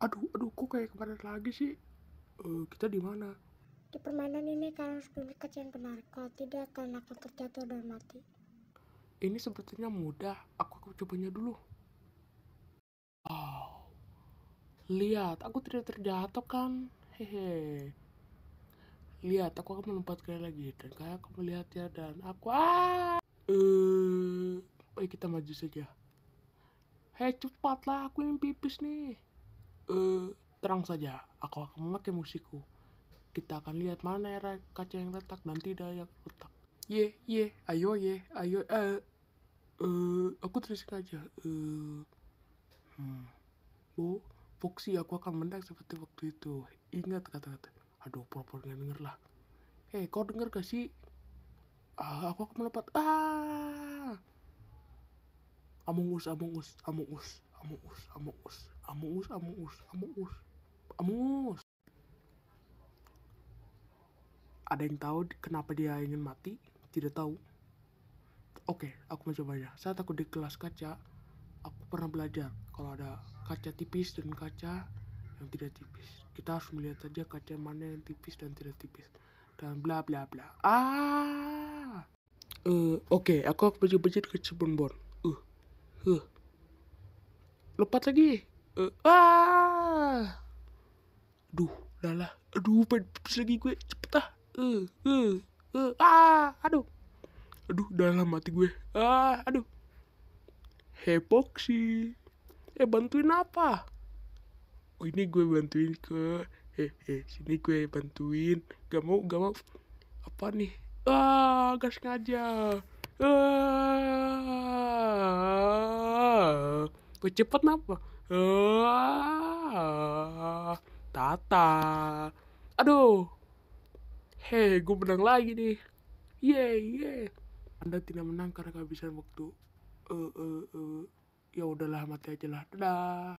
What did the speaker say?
aduh aduh kok kayak kemarin lagi sih uh, kita di mana di permainan ini kalian harus kecil yang benar kalau tidak kalian akan terjatuh dan mati ini sepertinya mudah aku akan cobanya dulu wow lihat aku tidak terjatuh kan hehe lihat aku akan melompat kalian lagi dan kalian akan ya dan aku ah eh baik kita maju saja hei cepatlah aku yang pipis nih eh, terang saja, aku akan memakai musikku. Kita akan lihat mana era kaca yang retak dan tidak yang retak. Ye, ye, ayo ye, ayo, eh, eh aku terus aja. Eh, hmm. Oh, Foxy, aku akan menang seperti waktu itu. Ingat kata-kata. Aduh, propornya nggak denger lah. Hei, eh, kau dengar gak sih? uh, aku akan melepat. Ah! amungus amungus Among Amus, amus, amus, amus, amus, amus. Ada yang tahu kenapa dia ingin mati? Tidak tahu. Oke, aku mencobanya. Saat aku di kelas kaca, aku pernah belajar kalau ada kaca tipis dan kaca yang tidak tipis. Kita harus melihat saja kaca mana yang tipis dan tidak tipis. Dan bla bla bla. Ah. Uh, oke, okay, aku akan pencet-pencet ke Cirebon. Uh. Uh. Lompat lagi. Uh, ah. Duh, lah. Aduh, pengen lagi gue. Cepet ah. Uh, uh, uh, ah, aduh. Aduh, dalam mati gue. Ah, aduh. sih, Eh, bantuin apa? Oh, ini gue bantuin ke eh eh sini gue bantuin gak mau gak mau apa nih ah gak sengaja ah cepet apa? Ah, tata. Aduh. Hei, gue menang lagi nih. Yeay, yeay. Anda tidak menang karena kehabisan waktu. Eh, uh, eh, uh, Uh. Ya udahlah, mati aja lah. Dadah.